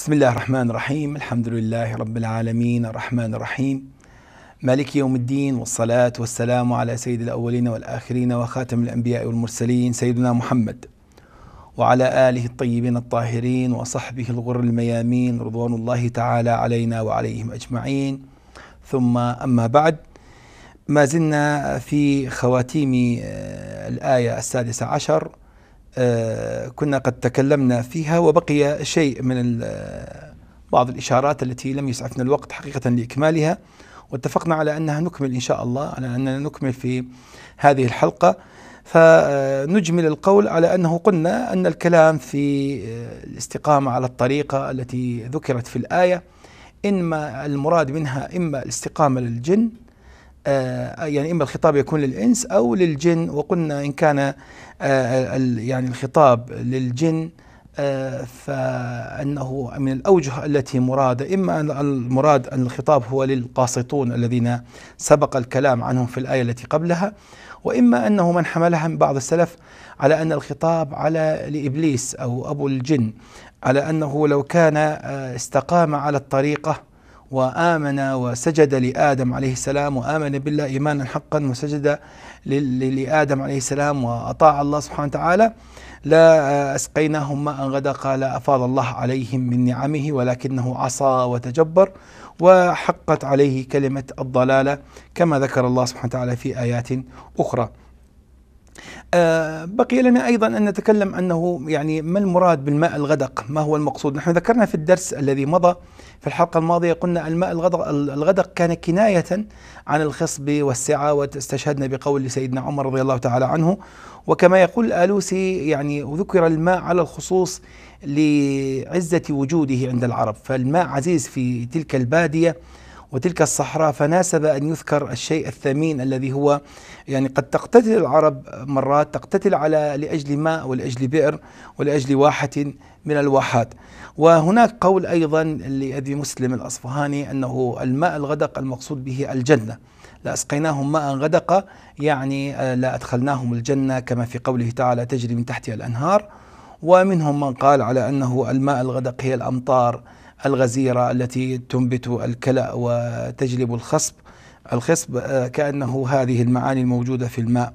بسم الله الرحمن الرحيم الحمد لله رب العالمين الرحمن الرحيم مالك يوم الدين والصلاة والسلام على سيد الأولين والآخرين وخاتم الأنبياء والمرسلين سيدنا محمد وعلى آله الطيبين الطاهرين وصحبه الغر الميامين رضوان الله تعالى علينا وعليهم أجمعين ثم أما بعد ما زلنا في خواتيم الآية السادسة عشر آه، كنا قد تكلمنا فيها وبقي شيء من آه، بعض الإشارات التي لم يسعفنا الوقت حقيقة لإكمالها واتفقنا على أنها نكمل إن شاء الله على أننا نكمل في هذه الحلقة فنجمل القول على أنه قلنا أن الكلام في آه، الاستقامة على الطريقة التي ذكرت في الآية إما المراد منها إما الاستقامة للجن آه، يعني إما الخطاب يكون للإنس أو للجن وقلنا إن كان آه، يعني الخطاب للجن آه، فأنه من الأوجه التي مراد إما أن المراد أن الخطاب هو للقاسطون الذين سبق الكلام عنهم في الآية التي قبلها وإما أنه من حملها من بعض السلف على أن الخطاب على لإبليس أو أبو الجن على أنه لو كان استقام على الطريقة وآمن وسجد لآدم عليه السلام وآمن بالله إيمانا حقا وسجد لآدم عليه السلام وأطاع الله سبحانه وتعالى لا أسقيناهم ماء غدا قال أفاض الله عليهم من نعمه ولكنه عصى وتجبر وحقت عليه كلمة الضلالة كما ذكر الله سبحانه وتعالى في آيات أخرى آه، بقي لنا ايضا ان نتكلم انه يعني ما المراد بالماء الغدق؟ ما هو المقصود؟ نحن ذكرنا في الدرس الذي مضى في الحلقة الماضية قلنا الماء الغدق, الغدق كان كناية عن الخصب والسعة واستشهدنا بقول سيدنا عمر رضي الله تعالى عنه وكما يقول الآلوسي يعني ذكر الماء على الخصوص لعزة وجوده عند العرب فالماء عزيز في تلك البادية وتلك الصحراء فناسب أن يذكر الشيء الثمين الذي هو يعني قد تقتتل العرب مرات تقتتل على لاجل ماء ولاجل بئر ولاجل واحه من الواحات وهناك قول ايضا لابي مسلم الاصفهاني انه الماء الغدق المقصود به الجنه لأسقيناهم ماء غدق يعني آه، لأدخلناهم الجنة كما في قوله تعالى تجري من تحتها الأنهار ومنهم من قال على أنه الماء الغدق هي الأمطار الغزيرة التي تنبت الكلأ وتجلب الخصب الخصب آه، كأنه هذه المعاني الموجودة في الماء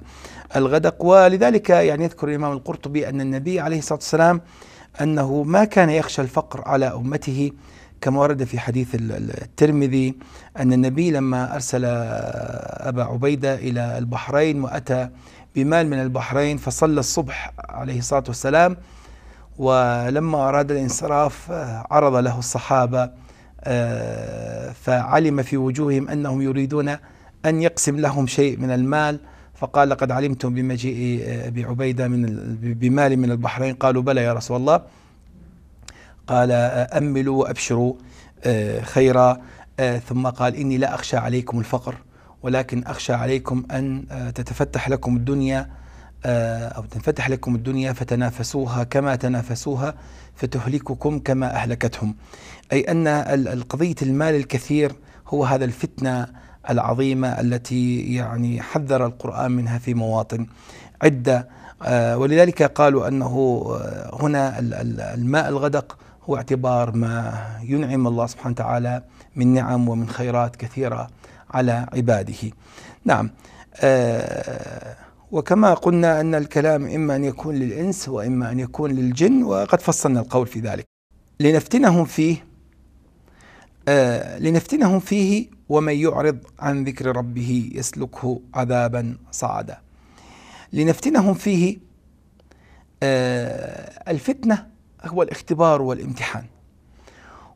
الغدق ولذلك يعني يذكر الإمام القرطبي أن النبي عليه الصلاة والسلام أنه ما كان يخشى الفقر على أمته كما ورد في حديث الترمذي أن النبي لما أرسل آه، أبا عبيدة إلى البحرين وأتى بمال من البحرين فصلى الصبح عليه الصلاة والسلام ولما أراد الانصراف آه، عرض له الصحابة آه، فعلم في وجوههم أنهم يريدون أن يقسم لهم شيء من المال فقال لقد علمتم بمجيء أبي آه، عبيدة من بمال من البحرين قالوا بلى يا رسول الله قال آه، أملوا وأبشروا خيرا ثم قال إني لا أخشى عليكم الفقر ولكن أخشى عليكم أن تتفتح لكم الدنيا آه، أو تنفتح لكم الدنيا فتنافسوها كما تنافسوها فتهلككم كما أهلكتهم أي أن قضية المال الكثير هو هذا الفتنة العظيمة التي يعني حذر القرآن منها في مواطن عدة آه، ولذلك قالوا أنه آه، هنا الماء الغدق هو اعتبار ما ينعم الله سبحانه وتعالى من نعم ومن خيرات كثيرة على عباده نعم وكما قلنا أن الكلام إما أن يكون للإنس وإما أن يكون للجن وقد فصلنا القول في ذلك لنفتنهم فيه آه لنفتنهم فيه ومن يعرض عن ذكر ربه يسلكه عذابا صعدا لنفتنهم فيه آه الفتنة هو الاختبار والامتحان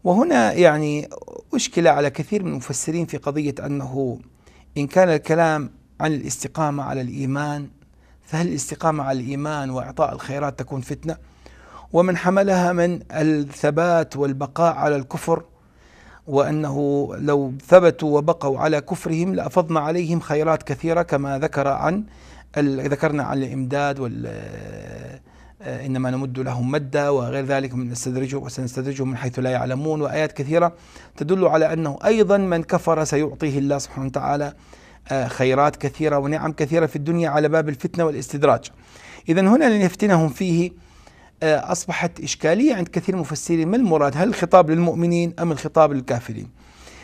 وهنا يعني أشكل على كثير من المفسرين في قضية أنه إن كان الكلام عن الاستقامة على الإيمان فهل الاستقامة على الإيمان وإعطاء الخيرات تكون فتنة؟ ومن حملها من الثبات والبقاء على الكفر وأنه لو ثبتوا وبقوا على كفرهم لأفضنا عليهم خيرات كثيرة كما ذكر عن ذكرنا عن الإمداد وال آه، إنما نمد لهم مدا وغير ذلك من وسنستدرجهم من حيث لا يعلمون وآيات كثيرة تدل على أنه أيضا من كفر سيعطيه الله سبحانه وتعالى آه، خيرات كثيرة ونعم كثيرة في الدنيا على باب الفتنة والاستدراج إذا هنا لنفتنهم فيه آه، أصبحت إشكالية عند كثير من المفسرين ما المراد هل الخطاب للمؤمنين أم الخطاب للكافرين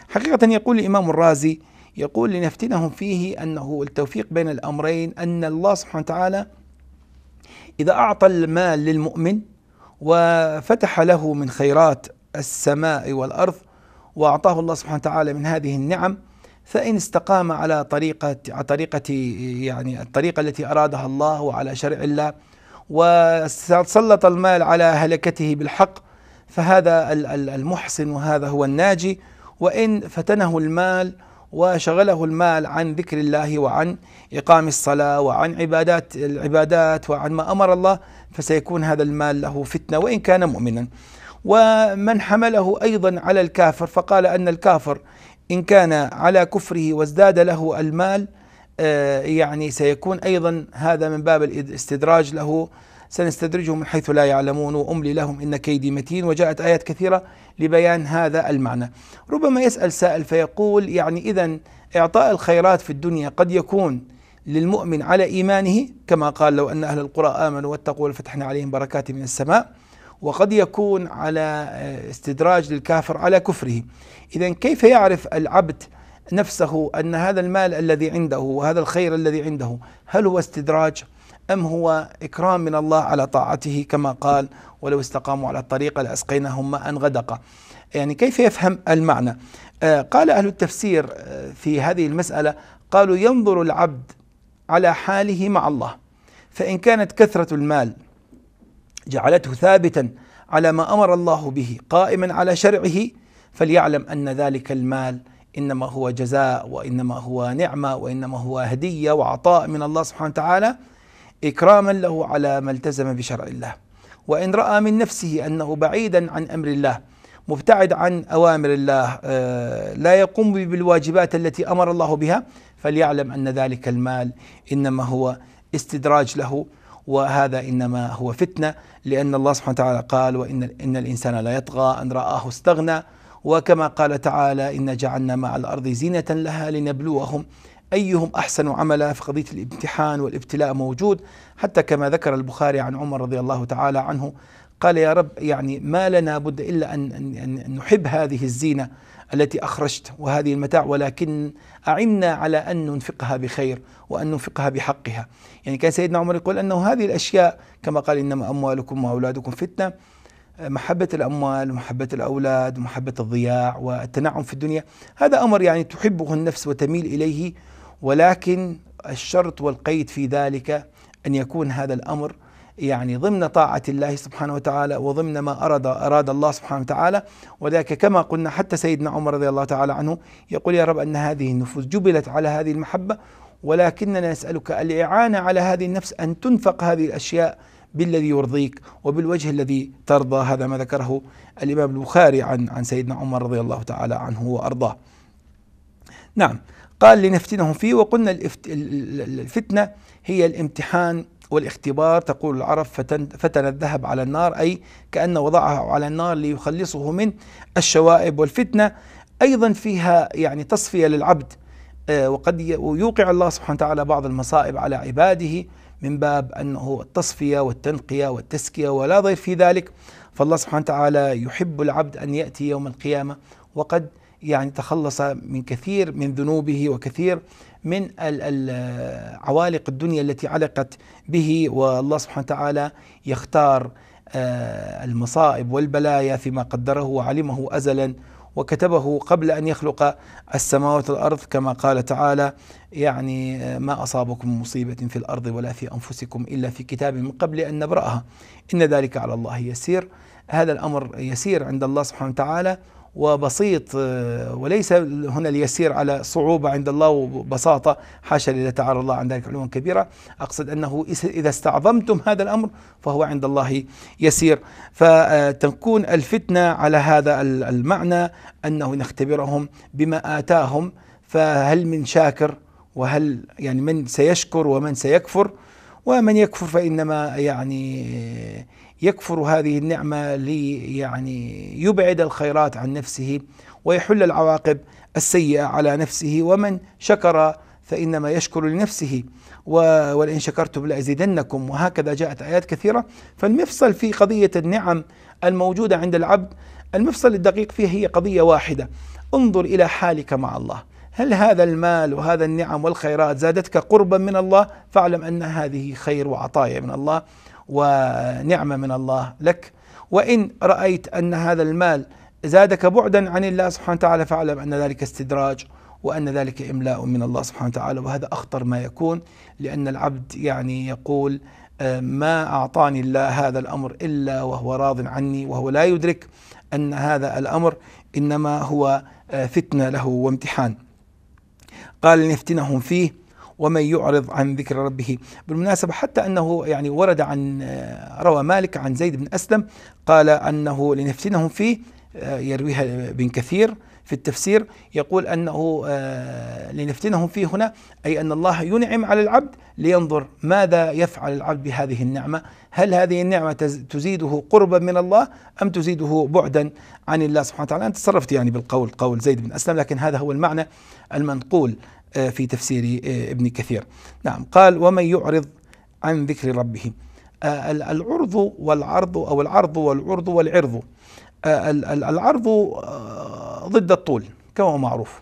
حقيقة يقول الإمام الرازي يقول لنفتنهم فيه أنه التوفيق بين الأمرين أن الله سبحانه وتعالى إذا أعطى المال للمؤمن وفتح له من خيرات السماء والأرض وأعطاه الله سبحانه وتعالى من هذه النعم فإن استقام على طريقة طريقة يعني الطريقة التي أرادها الله وعلى شرع الله وسلط المال على هلكته بالحق فهذا المحسن وهذا هو الناجي وإن فتنه المال وشغله المال عن ذكر الله وعن إقام الصلاة وعن عبادات العبادات وعن ما أمر الله فسيكون هذا المال له فتنة وإن كان مؤمنا ومن حمله أيضا على الكافر فقال أن الكافر إن كان على كفره وازداد له المال آه، يعني سيكون أيضا هذا من باب الاستدراج له سنستدرجه من حيث لا يعلمون وأملي لهم إن كيدي متين وجاءت آيات كثيرة لبيان هذا المعنى ربما يسأل سائل فيقول يعني إذا إعطاء الخيرات في الدنيا قد يكون للمؤمن على إيمانه كما قال لو أن أهل القرى آمنوا واتقوا لفتحنا عليهم بركات من السماء وقد يكون على آه، استدراج للكافر على كفره إذا كيف يعرف العبد نفسه أن هذا المال الذي عنده وهذا الخير الذي عنده هل هو استدراج أم هو إكرام من الله على طاعته كما قال ولو استقاموا على الطريقة لأسقيناهم ماء غدقا يعني كيف يفهم المعنى آه، قال أهل التفسير آه، في هذه المسألة قالوا ينظر العبد على حاله مع الله فإن كانت كثرة المال جعلته ثابتا على ما امر الله به قائما على شرعه فليعلم ان ذلك المال انما هو جزاء وانما هو نعمه وانما هو هديه وعطاء من الله سبحانه وتعالى اكراما له على ما التزم بشرع الله وان راى من نفسه انه بعيدا عن امر الله مبتعد عن اوامر الله آه، لا يقوم بالواجبات التي امر الله بها فليعلم ان ذلك المال انما هو استدراج له وهذا إنما هو فتنة لأن الله سبحانه وتعالى قال وإن إن الإنسان لا يطغى أن رآه استغنى وكما قال تعالى إن جعلنا مع الأرض زينة لها لنبلوهم أيهم أحسن عملا فقضية الامتحان والابتلاء موجود حتى كما ذكر البخاري عن عمر رضي الله تعالى عنه قال يا رب يعني ما لنا بد إلا أن, أن, أن نحب هذه الزينة التي اخرجت وهذه المتاع ولكن اعنا على ان ننفقها بخير وان ننفقها بحقها. يعني كان سيدنا عمر يقول انه هذه الاشياء كما قال انما اموالكم واولادكم فتنه محبة الأموال محبة الأولاد محبة الضياع والتنعم في الدنيا هذا أمر يعني تحبه النفس وتميل إليه ولكن الشرط والقيد في ذلك أن يكون هذا الأمر يعني ضمن طاعة الله سبحانه وتعالى وضمن ما أراد أراد الله سبحانه وتعالى وذلك كما قلنا حتى سيدنا عمر رضي الله تعالى عنه يقول يا رب أن هذه النفوس جبلت على هذه المحبة ولكننا نسألك الإعانة على هذه النفس أن تنفق هذه الأشياء بالذي يرضيك وبالوجه الذي ترضى هذا ما ذكره الإمام البخاري عن عن سيدنا عمر رضي الله تعالى عنه وأرضاه. نعم قال لنفتنهم فيه وقلنا الفتنة هي الامتحان والاختبار تقول العرب فتن, فتن الذهب على النار أي كأن وضعه على النار ليخلصه من الشوائب والفتنة أيضا فيها يعني تصفية للعبد آه، وقد يوقع الله سبحانه وتعالى بعض المصائب على عباده من باب أنه التصفية والتنقية والتزكية ولا ضير في ذلك فالله سبحانه وتعالى يحب العبد أن يأتي يوم القيامة وقد يعني تخلص من كثير من ذنوبه وكثير من عوالق الدنيا التي علقت به والله سبحانه وتعالى يختار آه، المصائب والبلايا فيما قدره وعلمه ازلا وكتبه قبل ان يخلق السماوات والارض كما قال تعالى يعني آه، ما اصابكم مصيبه في الارض ولا في انفسكم الا في كتاب من قبل ان نبراها ان ذلك على الله يسير هذا الامر يسير عند الله سبحانه وتعالى وبسيط آه، وليس هنا اليسير على صعوبة عند الله وبساطة حاشا لله تعالى الله عن ذلك علوما كبيرة أقصد أنه إذا استعظمتم هذا الأمر فهو عند الله يسير فتكون الفتنة على هذا المعنى أنه نختبرهم بما آتاهم فهل من شاكر وهل يعني من سيشكر ومن سيكفر ومن يكفر فإنما يعني يكفر هذه النعمة لي يعني يبعد الخيرات عن نفسه ويحل العواقب السيئة على نفسه ومن شكر فإنما يشكر لنفسه ولئن شكرتم لأزيدنكم وهكذا جاءت آيات كثيرة فالمفصل في قضية النعم الموجودة عند العبد المفصل الدقيق فيه هي قضية واحدة انظر إلى حالك مع الله هل هذا المال وهذا النعم والخيرات زادتك قربا من الله فاعلم أن هذه خير وعطايا من الله ونعمة من الله لك وإن رأيت أن هذا المال زادك بعدا عن الله سبحانه وتعالى فاعلم أن ذلك استدراج وأن ذلك إملاء من الله سبحانه وتعالى وهذا أخطر ما يكون لأن العبد يعني يقول آه، ما أعطاني الله هذا الأمر إلا وهو راض عني وهو لا يدرك أن هذا الأمر إنما هو آه، فتنة له وامتحان قال لنفتنهم فيه ومن يعرض عن ذكر ربه بالمناسبة حتى أنه يعني ورد عن آه، روى مالك عن زيد بن أسلم قال أنه لنفتنهم فيه آه، يرويها ابن كثير في التفسير يقول أنه آه، لنفتنهم فيه هنا أي أن الله ينعم على العبد لينظر ماذا يفعل العبد بهذه النعمة هل هذه النعمة تزيده قربا من الله أم تزيده بعدا عن الله سبحانه وتعالى أنت تصرفت يعني بالقول قول زيد بن أسلم لكن هذا هو المعنى المنقول آه، في تفسير آه، ابن كثير نعم قال ومن يعرض عن ذكر ربه آه، العرض والعرض أو العرض والعرض والعرض العرض ضد الطول كما هو معروف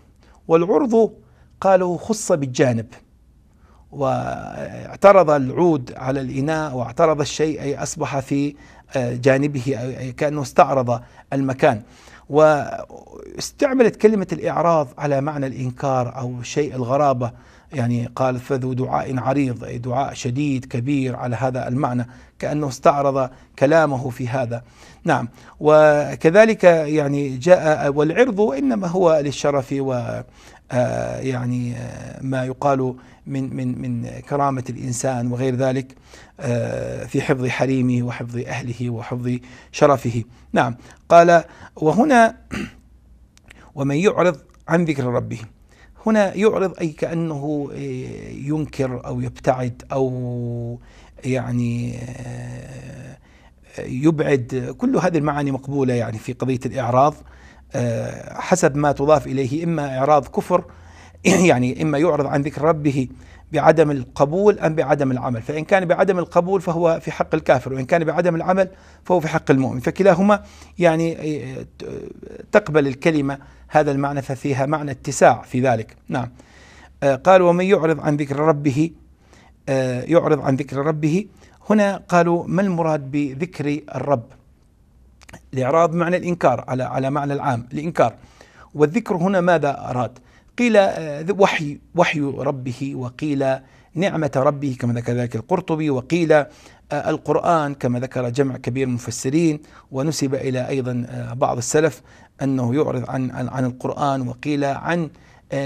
والعرض قالوا خص بالجانب واعترض العود على الإناء واعترض الشيء أي أصبح في جانبه أي كأنه استعرض المكان واستعملت كلمة الإعراض على معنى الإنكار أو شيء الغرابة يعني قال فذو دعاء عريض أي دعاء شديد كبير على هذا المعنى كأنه استعرض كلامه في هذا نعم وكذلك يعني جاء والعرض إنما هو للشرف و آه، يعني آه، ما يقال من من من كرامه الانسان وغير ذلك آه، في حفظ حريمه وحفظ اهله وحفظ شرفه. نعم قال وهنا ومن يعرض عن ذكر ربه هنا يعرض اي كانه آه، ينكر او يبتعد او يعني آه، يبعد كل هذه المعاني مقبوله يعني في قضيه الاعراض حسب ما تضاف اليه اما اعراض كفر يعني إما يعرض عن ذكر ربه بعدم القبول أم بعدم العمل فإن كان بعدم القبول فهو في حق الكافر وإن كان بعدم العمل فهو في حق المؤمن فكلاهما يعني آه، تقبل الكلمة هذا المعنى ففيها معنى اتساع في ذلك نعم آه، قال ومن يعرض عن ذكر ربه آه، يعرض عن ذكر ربه هنا قالوا ما المراد بذكر الرب الإعراض معنى الإنكار على على معنى العام الإنكار والذكر هنا ماذا أراد قيل آه، وحي وحي ربه وقيل نعمة ربه كما ذكر ذلك القرطبي وقيل آه، القرآن كما ذكر جمع كبير المفسرين ونسب إلى أيضا آه، بعض السلف أنه يعرض عن عن القرآن وقيل عن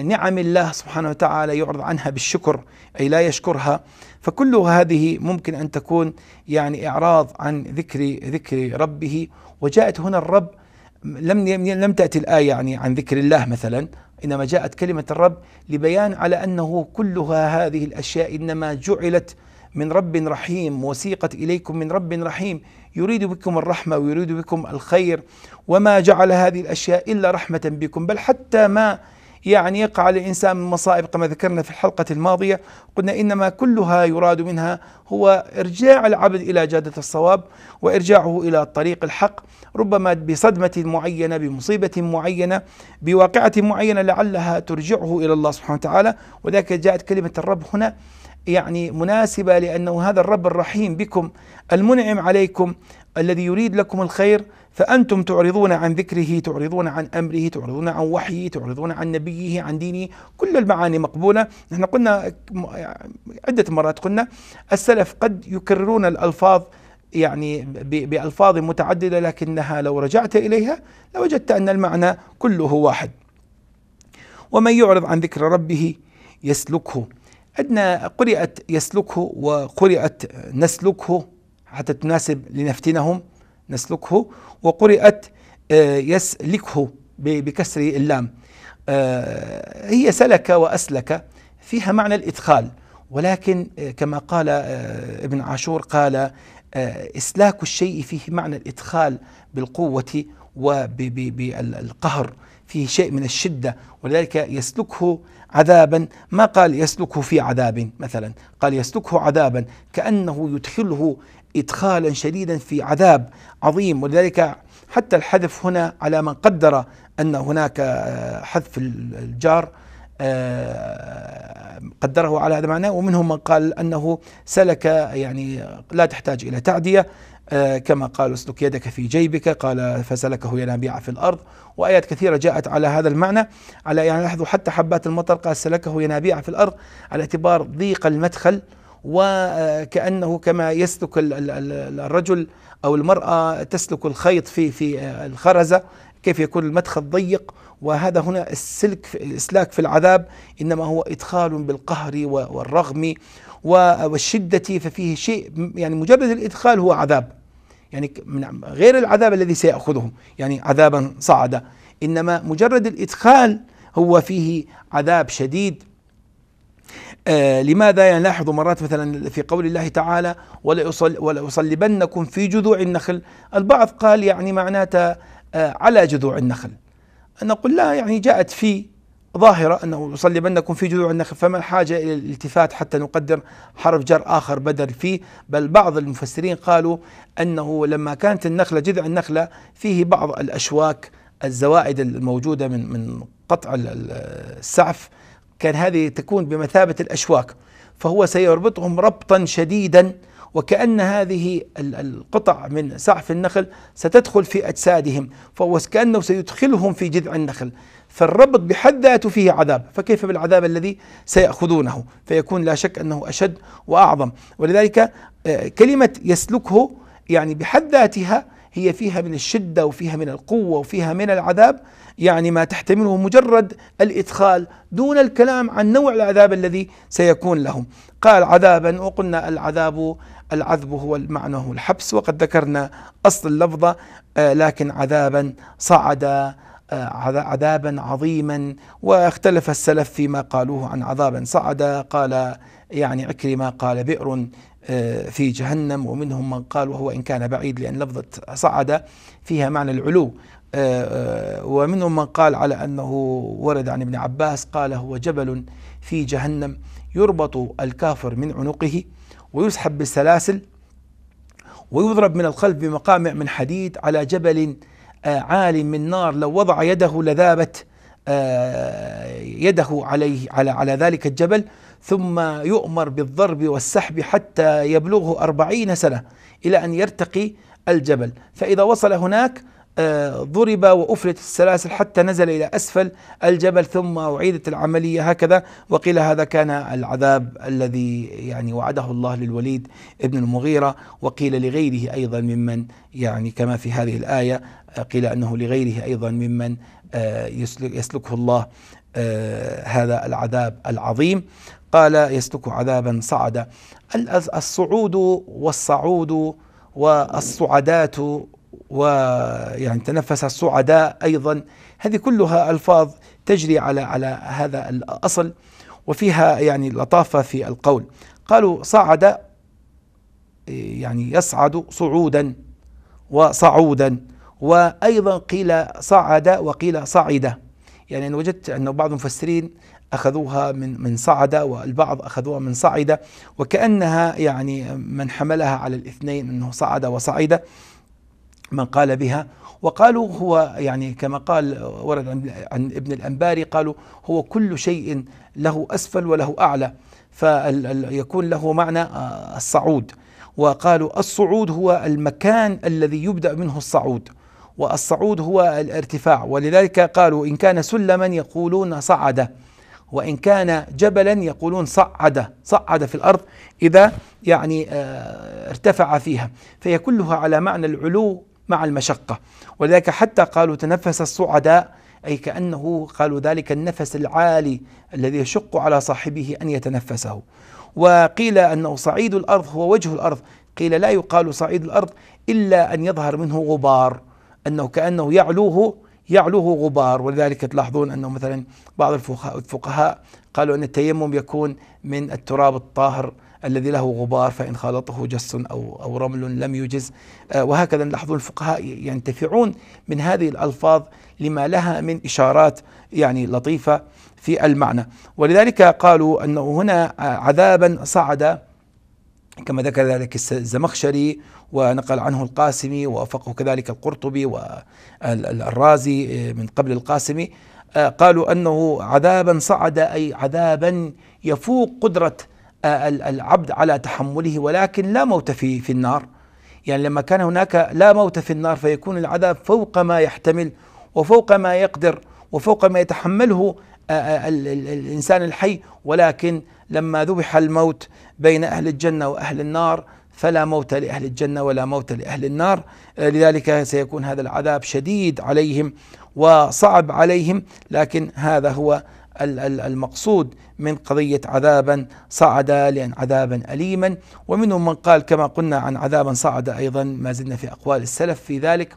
نعم الله سبحانه وتعالى يعرض عنها بالشكر أي لا يشكرها فكل هذه ممكن أن تكون يعني إعراض عن ذكر ذكر ربه وجاءت هنا الرب لم لم تاتي الايه يعني عن ذكر الله مثلا انما جاءت كلمه الرب لبيان على انه كلها هذه الاشياء انما جعلت من رب رحيم وسيقت اليكم من رب رحيم يريد بكم الرحمه ويريد بكم الخير وما جعل هذه الاشياء الا رحمه بكم بل حتى ما يعني يقع الإنسان من مصائب كما ذكرنا في الحلقة الماضية قلنا إنما كلها يراد منها هو إرجاع العبد إلى جادة الصواب وإرجاعه إلى طريق الحق ربما بصدمة معينة بمصيبة معينة بواقعة معينة لعلها ترجعه إلى الله سبحانه وتعالى وذلك جاءت كلمة الرب هنا يعني مناسبة لأنه هذا الرب الرحيم بكم المنعم عليكم الذي يريد لكم الخير فأنتم تعرضون عن ذكره تعرضون عن أمره تعرضون عن وحيه تعرضون عن نبيه عن دينه كل المعاني مقبولة نحن قلنا عدة مرات قلنا السلف قد يكررون الألفاظ يعني بألفاظ متعددة لكنها لو رجعت إليها لوجدت أن المعنى كله واحد ومن يعرض عن ذكر ربه يسلكه أدنى قرئت يسلكه وقرئت نسلكه حتى تناسب لنفتنهم نسلكه وقرئت آه، يسلكه بكسر اللام آه، هي سلك وأسلك فيها معنى الإدخال ولكن آه، كما قال ابن عاشور قال إسلاك الشيء فيه معنى الإدخال بالقوة وبالقهر فيه شيء من الشدة ولذلك يسلكه عذابا ما قال يسلكه في عذاب مثلا قال يسلكه عذابا كأنه يدخله إدخالا شديدا في عذاب عظيم ولذلك حتى الحذف هنا على من قدر أن هناك آه، حذف الجار آه، قدره على هذا معناه ومنهم من قال أنه سلك يعني لا تحتاج إلى تعدية آه، كما قال اسلك يدك في جيبك قال فسلكه ينابيع في الارض وايات كثيره جاءت على هذا المعنى على يعني لاحظوا حتى حبات المطر قال سلكه ينابيع في الارض على اعتبار ضيق المدخل وكأنه كما يسلك الرجل أو المرأة تسلك الخيط في في الخرزة كيف يكون المدخل ضيق وهذا هنا السلك في الإسلاك في العذاب إنما هو إدخال بالقهر والرغم والشدة ففيه شيء يعني مجرد الإدخال هو عذاب يعني من غير العذاب الذي سيأخذهم يعني عذابا صعدا إنما مجرد الإدخال هو فيه عذاب شديد آه لماذا نلاحظ مرات مثلا في قول الله تعالى ولأصلبنكم في جذوع النخل البعض قال يعني معناته آه على جذوع النخل أنا أقول لا يعني جاءت في ظاهرة أنه يصلبنكم في جذوع النخل فما الحاجة إلى الالتفات حتى نقدر حرف جر آخر بدل فيه بل بعض المفسرين قالوا أنه لما كانت النخلة جذع النخلة فيه بعض الأشواك الزوائد الموجودة من من قطع السعف كان هذه تكون بمثابة الأشواك فهو سيربطهم ربطا شديدا وكأن هذه القطع من سعف النخل ستدخل في أجسادهم فهو كأنه سيدخلهم في جذع النخل فالربط بحد ذاته فيه عذاب فكيف بالعذاب الذي سيأخذونه فيكون لا شك أنه أشد وأعظم ولذلك آه، كلمة يسلكه يعني بحد ذاتها هي فيها من الشدة وفيها من القوة وفيها من العذاب يعني ما تحتمله مجرد الإدخال دون الكلام عن نوع العذاب الذي سيكون لهم قال عذابا وقلنا العذاب العذب هو المعنى هو الحبس وقد ذكرنا أصل اللفظة آه، لكن عذابا صعد آه، عذابا عظيما واختلف السلف فيما قالوه عن عذابا صعد قال يعني عكرمة قال بئر آه، في جهنم ومنهم من قال وهو إن كان بعيد لأن لفظة صعد فيها معنى العلو آه، آه، ومنهم من قال على أنه ورد عن ابن عباس قال هو جبل في جهنم يربط الكافر من عنقه ويسحب بالسلاسل ويضرب من الخلف بمقامع من حديد على جبل عال من نار لو وضع يده لذابت يده عليه على على ذلك الجبل ثم يؤمر بالضرب والسحب حتى يبلغه أربعين سنة إلى أن يرتقي الجبل فإذا وصل هناك آه، ضرب وأفلت السلاسل حتى نزل إلى أسفل الجبل ثم أعيدت العملية هكذا وقيل هذا كان العذاب الذي يعني وعده الله للوليد ابن المغيرة وقيل لغيره أيضا ممن يعني كما في هذه الآية آه، قيل أنه لغيره أيضا ممن آه، يسلكه الله آه، هذا العذاب العظيم قال يسلك عذابا صعدا الصعود والصعود والصعدات ويعني تنفس الصعداء ايضا هذه كلها الفاظ تجري على على هذا الاصل وفيها يعني لطافه في القول قالوا صعد يعني يصعد صعودا وصعودا وايضا قيل صعد وقيل صعد يعني أنا وجدت أنه بعض المفسرين أخذوها من من صعد والبعض أخذوها من صعد وكأنها يعني من حملها على الاثنين أنه صعد وصعد من قال بها وقالوا هو يعني كما قال ورد عن ابن الأنباري قالوا هو كل شيء له أسفل وله أعلى فيكون له معنى آه، الصعود وقالوا الصعود هو المكان الذي يبدأ منه الصعود والصعود هو الارتفاع ولذلك قالوا إن كان سلما يقولون صعد وإن كان جبلا يقولون صعد صعد في الأرض إذا يعني آه، ارتفع فيها فهي كلها على معنى العلو مع المشقة ولذلك حتى قالوا تنفس الصعداء أي كأنه قالوا ذلك النفس العالي الذي يشق على صاحبه أن يتنفسه وقيل أنه صعيد الأرض هو وجه الأرض قيل لا يقال صعيد الأرض إلا أن يظهر منه غبار أنه كأنه يعلوه يعلوه غبار ولذلك تلاحظون أنه مثلا بعض الفقهاء قالوا أن التيمم يكون من التراب الطاهر الذي له غبار فإن خالطه جس أو أو رمل لم يجز آه، وهكذا نلاحظ الفقهاء ينتفعون من هذه الألفاظ لما لها من إشارات يعني لطيفة في المعنى ولذلك قالوا أنه هنا عذابا صعد كما ذكر ذلك الزمخشري ونقل عنه القاسمي وافقه كذلك القرطبي والرازي آه، من قبل القاسمي آه، قالوا انه عذابا صعد اي عذابا يفوق قدره آه، العبد على تحمله ولكن لا موت في في النار يعني لما كان هناك لا موت في النار فيكون العذاب فوق ما يحتمل وفوق ما يقدر وفوق ما يتحمله الانسان الحي ولكن لما ذبح الموت بين اهل الجنه واهل النار فلا موت لأهل الجنة ولا موت لأهل النار آه، لذلك سيكون هذا العذاب شديد عليهم وصعب عليهم لكن هذا هو المقصود من قضية عذابا صعد لأن عذابا أليما ومنهم من قال كما قلنا عن عذابا صعد أيضا ما زلنا في أقوال السلف في ذلك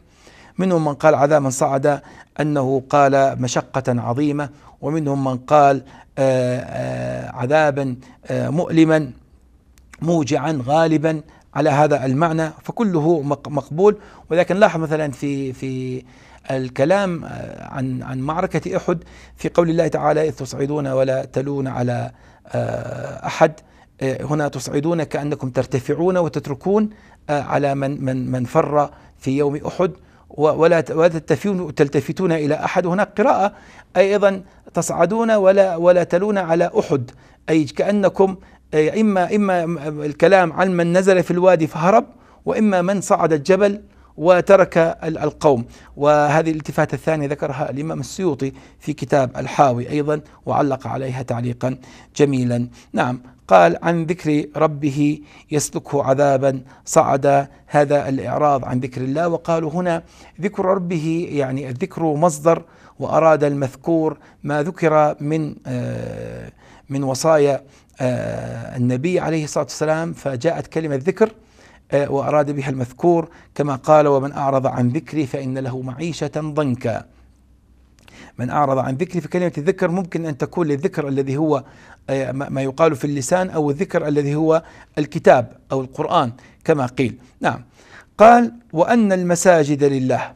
منهم من قال عذابا صعد أنه قال مشقة عظيمة ومنهم من قال آه، آه، عذابا مؤلما موجعا غالبا على هذا المعنى فكله مقبول ولكن لاحظ مثلا في في الكلام آه، عن عن معركة أحد في قول الله تعالى إذ تصعدون ولا تلون على آه، أحد آه، هنا تصعدون كأنكم ترتفعون وتتركون على من من من فر في يوم أحد ولا تلتفتون إلى أحد هناك قراءة أيضا تصعدون ولا ولا تلون على أحد أي كأنكم إيه، إما إما الكلام عن من نزل في الوادي فهرب وإما من صعد الجبل وترك القوم وهذه الالتفاتة الثانية ذكرها الإمام السيوطي في كتاب الحاوي أيضا وعلق عليها تعليقا جميلا نعم قال عن ذكر ربه يسلكه عذابا صعد هذا الإعراض عن ذكر الله وقالوا هنا ذكر ربه يعني الذكر مصدر وأراد المذكور ما ذكر من آه، من وصايا آه، النبي عليه الصلاه والسلام فجاءت كلمه ذكر آه، واراد بها المذكور كما قال ومن اعرض عن ذكري فان له معيشه ضنكا. من اعرض عن ذكري فكلمه الذكر ممكن ان تكون للذكر الذي هو آه، ما يقال في اللسان او الذكر الذي هو الكتاب او القران كما قيل. نعم. قال وان المساجد لله.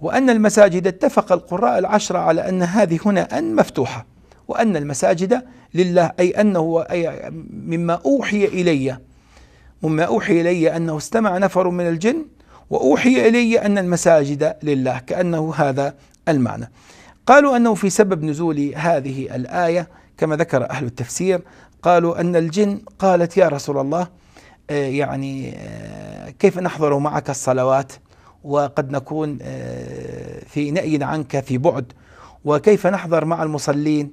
وأن المساجد اتفق القراء العشرة على أن هذه هنا أن مفتوحة وأن المساجد لله أي أنه أي مما أوحي إلي مما أوحي إلي أنه استمع نفر من الجن وأوحي إلي أن المساجد لله كأنه هذا المعنى قالوا أنه في سبب نزول هذه الآية كما ذكر أهل التفسير قالوا أن الجن قالت يا رسول الله آه، يعني آه، كيف نحضر معك الصلوات وقد نكون آه، في نأي عنك في بعد وكيف نحضر مع المصلين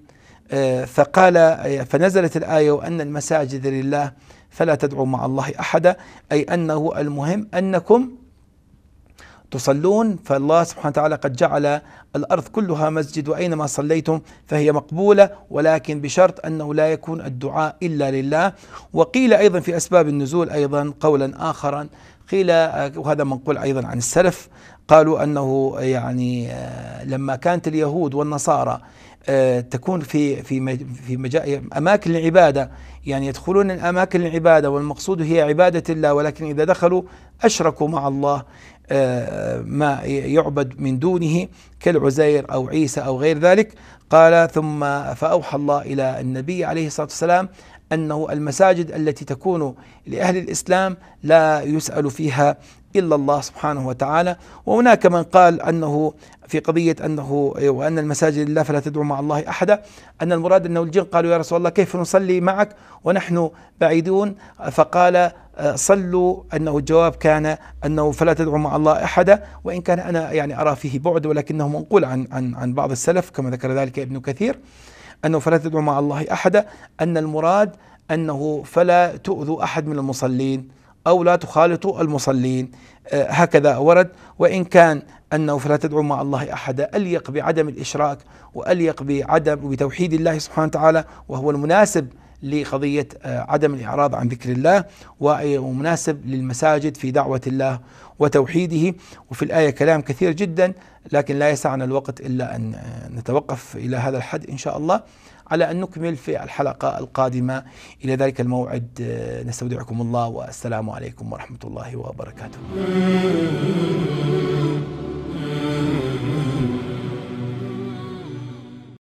آه، فقال آه، فنزلت الآية وأن المساجد لله فلا تدعوا مع الله أحدا أي أنه المهم أنكم تصلون فالله سبحانه وتعالى قد جعل الأرض كلها مسجد وأينما صليتم فهي مقبولة ولكن بشرط أنه لا يكون الدعاء إلا لله وقيل أيضا في أسباب النزول أيضا قولا آخرا قيل آه، وهذا منقول أيضا عن السلف قالوا أنه يعني لما كانت اليهود والنصارى آه، تكون في في في اماكن العباده يعني يدخلون اماكن العباده والمقصود هي عباده الله ولكن اذا دخلوا اشركوا مع الله آه، ما يعبد من دونه كالعزير او عيسى او غير ذلك قال ثم فاوحى الله الى النبي عليه الصلاه والسلام انه المساجد التي تكون لاهل الاسلام لا يسال فيها إلا الله سبحانه وتعالى وهناك من قال أنه في قضية أنه وأن المساجد لله فلا تدعو مع الله أحدا أن المراد أنه الجن قالوا يا رسول الله كيف نصلي معك ونحن بعيدون فقال آه، صلوا أنه الجواب كان أنه فلا تدعو مع الله أحدا وإن كان أنا يعني أرى فيه بعد ولكنه منقول عن عن عن بعض السلف كما ذكر ذلك ابن كثير أنه فلا تدعو مع الله أحدا أن المراد أنه فلا تؤذوا أحد من المصلين أو لا تخالطوا المصلين آه، هكذا ورد وإن كان أنه فلا تدعو مع الله أحدا أليق بعدم الإشراك وأليق بعدم بتوحيد الله سبحانه وتعالى وهو المناسب لقضية آه، عدم الإعراض عن ذكر الله ومناسب للمساجد في دعوة الله وتوحيده وفي الآية كلام كثير جدا لكن لا يسعنا الوقت إلا أن آه، نتوقف إلى هذا الحد إن شاء الله على أن نكمل في الحلقة القادمة إلى ذلك الموعد آه، نستودعكم الله والسلام عليكم ورحمة الله وبركاته